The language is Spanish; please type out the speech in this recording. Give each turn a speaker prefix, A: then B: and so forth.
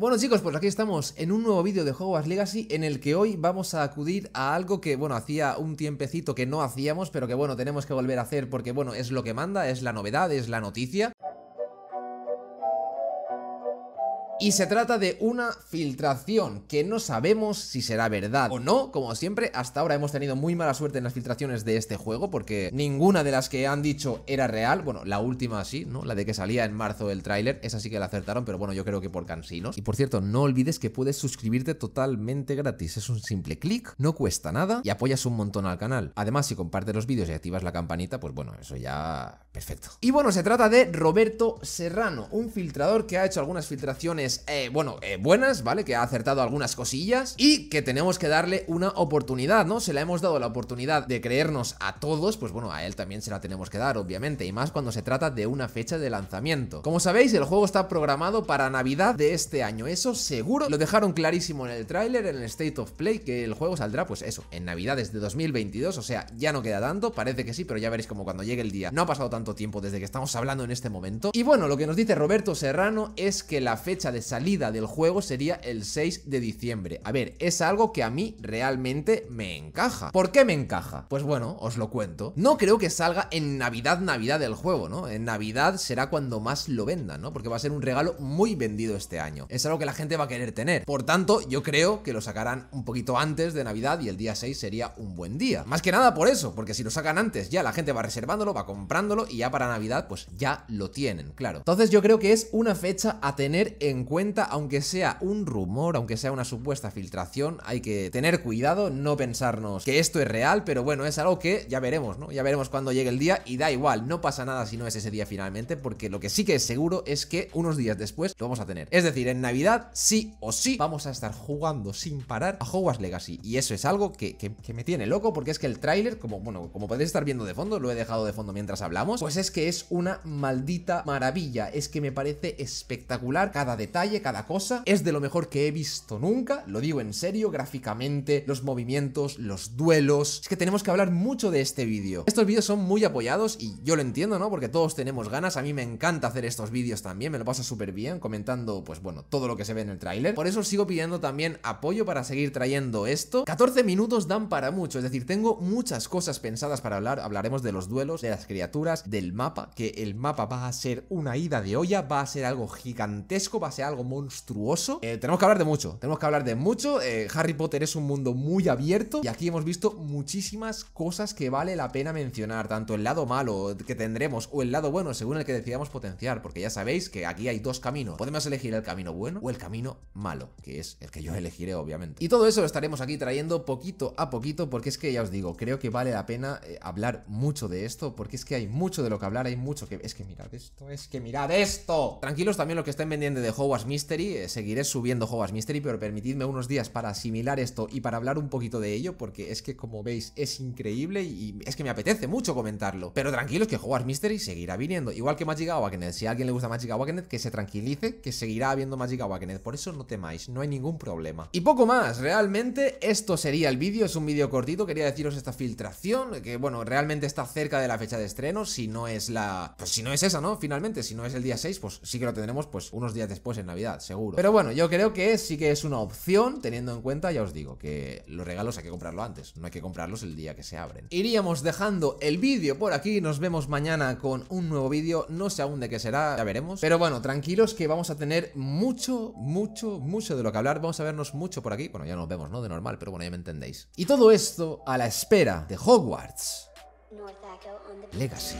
A: Bueno chicos, pues aquí estamos en un nuevo vídeo de Hogwarts Legacy en el que hoy vamos a acudir a algo que, bueno, hacía un tiempecito que no hacíamos, pero que bueno, tenemos que volver a hacer porque, bueno, es lo que manda, es la novedad, es la noticia Y se trata de una filtración que no sabemos si será verdad o no. Como siempre, hasta ahora hemos tenido muy mala suerte en las filtraciones de este juego porque ninguna de las que han dicho era real. Bueno, la última sí, ¿no? La de que salía en marzo el tráiler. Esa sí que la acertaron, pero bueno, yo creo que por cansinos. Y por cierto, no olvides que puedes suscribirte totalmente gratis. Es un simple clic, no cuesta nada y apoyas un montón al canal. Además, si compartes los vídeos y activas la campanita, pues bueno, eso ya... Perfecto. Y bueno, se trata de Roberto Serrano, un filtrador que ha hecho algunas filtraciones eh, bueno, eh, buenas, ¿vale? Que ha acertado algunas cosillas y que tenemos que darle una oportunidad, ¿no? Se la hemos dado la oportunidad de creernos a todos, pues bueno, a él también se la tenemos que dar, obviamente, y más cuando se trata de una fecha de lanzamiento. Como sabéis, el juego está programado para Navidad de este año, eso seguro. Lo dejaron clarísimo en el tráiler, en el State of Play, que el juego saldrá, pues eso, en Navidades de 2022, o sea, ya no queda tanto, parece que sí, pero ya veréis como cuando llegue el día. No ha pasado tanto tiempo desde que estamos hablando en este momento. Y bueno, lo que nos dice Roberto Serrano es que la fecha de salida del juego sería el 6 de diciembre. A ver, es algo que a mí realmente me encaja. ¿Por qué me encaja? Pues bueno, os lo cuento. No creo que salga en Navidad, Navidad del juego, ¿no? En Navidad será cuando más lo vendan, ¿no? Porque va a ser un regalo muy vendido este año. Es algo que la gente va a querer tener. Por tanto, yo creo que lo sacarán un poquito antes de Navidad y el día 6 sería un buen día. Más que nada por eso, porque si lo sacan antes ya la gente va reservándolo, va comprándolo y ya para Navidad pues ya lo tienen, claro. Entonces yo creo que es una fecha a tener en cuenta, aunque sea un rumor, aunque sea una supuesta filtración, hay que tener cuidado, no pensarnos que esto es real, pero bueno, es algo que ya veremos, ¿no? Ya veremos cuando llegue el día y da igual, no pasa nada si no es ese día finalmente, porque lo que sí que es seguro es que unos días después lo vamos a tener. Es decir, en Navidad sí o sí vamos a estar jugando sin parar a Hogwarts Legacy y eso es algo que, me tiene loco porque es que el tráiler, como bueno, como podéis estar viendo de fondo, lo he dejado de fondo mientras hablamos, pues es que es una maldita maravilla, es que me parece espectacular cada detalle cada cosa, es de lo mejor que he visto nunca, lo digo en serio, gráficamente, los movimientos, los duelos, es que tenemos que hablar mucho de este vídeo. Estos vídeos son muy apoyados y yo lo entiendo, ¿no? Porque todos tenemos ganas, a mí me encanta hacer estos vídeos también, me lo pasa súper bien comentando, pues bueno, todo lo que se ve en el tráiler. Por eso sigo pidiendo también apoyo para seguir trayendo esto. 14 minutos dan para mucho, es decir, tengo muchas cosas pensadas para hablar, hablaremos de los duelos, de las criaturas, del mapa, que el mapa va a ser una ida de olla, va a ser algo gigantesco, va a ser algo monstruoso. Eh, tenemos que hablar de mucho, tenemos que hablar de mucho. Eh, Harry Potter es un mundo muy abierto y aquí hemos visto muchísimas cosas que vale la pena mencionar, tanto el lado malo que tendremos o el lado bueno según el que decidamos potenciar, porque ya sabéis que aquí hay dos caminos. Podemos elegir el camino bueno o el camino malo, que es el que yo elegiré obviamente. Y todo eso lo estaremos aquí trayendo poquito a poquito, porque es que ya os digo, creo que vale la pena eh, hablar mucho de esto, porque es que hay mucho de lo que hablar, hay mucho que... Es que mirad esto, es que mirad esto. Tranquilos también los que estén vendiendo de How Hogwarts Mystery, eh, seguiré subiendo Hogwarts Mystery, pero permitidme unos días para asimilar esto y para hablar un poquito de ello, porque es que como veis es increíble y es que me apetece mucho comentarlo. Pero tranquilos que Hogwarts Mystery seguirá viniendo, igual que Magic Awakened, si a alguien le gusta Magic Awakened, que se tranquilice, que seguirá habiendo Magic Awakened, por eso no temáis, no hay ningún problema. Y poco más, realmente esto sería el vídeo, es un vídeo cortito, quería deciros esta filtración, que bueno, realmente está cerca de la fecha de estreno, si no es la... pues si no es esa, ¿no? Finalmente, si no es el día 6, pues sí que lo tendremos pues unos días después en Navidad, seguro. Pero bueno, yo creo que sí que es una opción, teniendo en cuenta, ya os digo, que los regalos hay que comprarlo antes, no hay que comprarlos el día que se abren. Iríamos dejando el vídeo por aquí, nos vemos mañana con un nuevo vídeo, no sé aún de qué será, ya veremos. Pero bueno, tranquilos que vamos a tener mucho, mucho, mucho de lo que hablar, vamos a vernos mucho por aquí, bueno, ya nos vemos, ¿no? De normal, pero bueno, ya me entendéis. Y todo esto a la espera de Hogwarts Legacy.